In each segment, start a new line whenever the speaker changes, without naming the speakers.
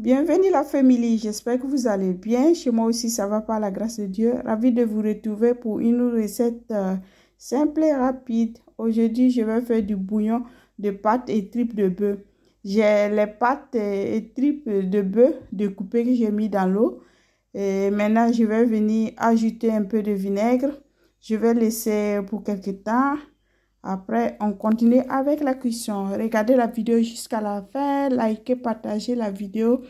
Bienvenue la famille, j'espère que vous allez bien. Chez moi aussi, ça va par la grâce de Dieu. Ravi de vous retrouver pour une recette euh, simple et rapide. Aujourd'hui, je vais faire du bouillon de pâtes et tripes de bœuf. J'ai les pâtes et, tripes de bœuf découpées que j'ai mis dans l'eau. Et maintenant, je vais venir ajouter un peu de vinaigre. Je vais laisser pour quelques temps. Après, on continue avec la cuisson. Regardez la vidéo jusqu'à la fin, likez, partagez la vidéo.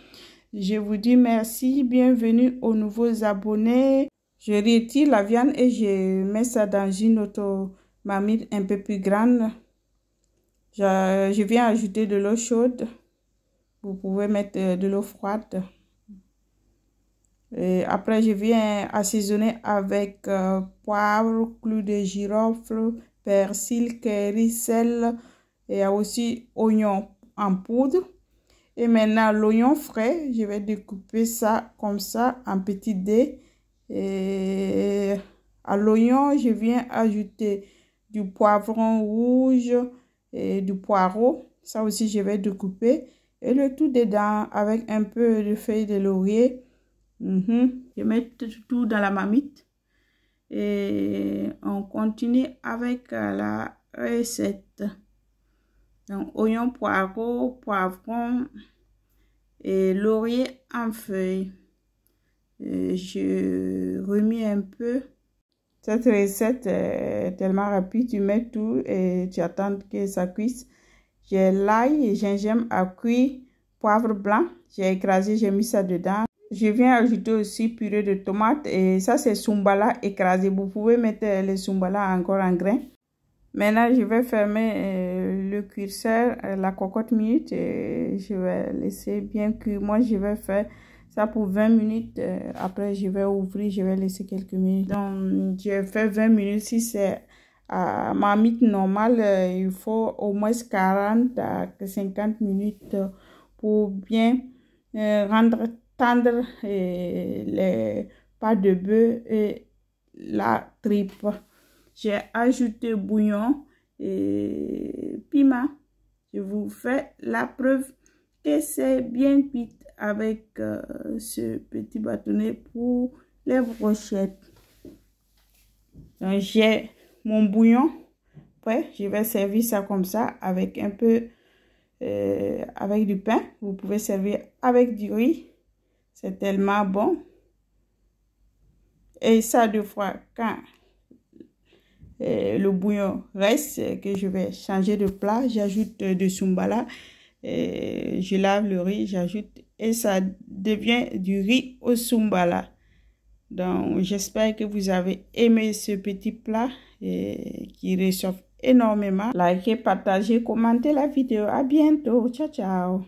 Je vous dis merci, bienvenue aux nouveaux abonnés. Je retire la viande et je mets ça dans une autre un peu plus grande. Je, viens ajouter de l'eau chaude. Vous pouvez mettre euh, de l'eau froide. après, je viens assaisonner avec euh, poivre, clou de girofle, persil, curry, sel. Et aussi oignon en poudre. Et maintenant, l'oignon frais, je vais découper ça comme ça en petits dés. Et à l'oignon, je viens ajouter du poivron rouge et du poireau. Ça aussi, je vais découper. Et le tout dedans avec un peu de feuilles de laurier. Mhm. Je mets tout dans la mamite et on continue avec euh, la recette. Donc, oignon, poireau, poivrons et laurier en feuilles. Euh, je remis un peu. Cette recette est tellement rapide, tu mets tout et tu attends que ça cuise. J'ai l'ail et gingembre à cuire, poivre blanc, j'ai écrasé, j'ai mis ça dedans je viens ajouter aussi purée de tomates et ça c'est sumbala écrasé. Vous pouvez mettre euh, les sumbala encore en grain. Maintenant, je vais fermer euh, le curseur, euh, la cocotte minute et je vais laisser bien cuire. Moi, je vais faire ça pour 20 minutes. après, je vais ouvrir, je vais laisser quelques minutes. Donc, je fais 20 minutes. Si c'est à ma mythe normale, il faut au moins 40 à 50 minutes pour bien rendre tendre les pas de bœuf et la tripe. J'ai ajouté bouillon et piment. Je vous fais la preuve que c'est bien cuit avec euh, ce petit bâtonnet pour les brochettes. J'ai mon bouillon. prêt. je vais servir ça comme ça avec un peu euh, avec du pain. Vous pouvez servir avec du riz c'est tellement bon. Et ça, deux fois, quand euh, le bouillon reste, euh, que je vais changer de plat, j'ajoute euh, du sumbala, je lave le riz, j'ajoute, et ça devient du riz au sumbala. Donc, j'espère que vous avez aimé ce petit plat et qui réchauffe énormément. Likez, partagez, commentez la vidéo. À bientôt. Ciao, ciao.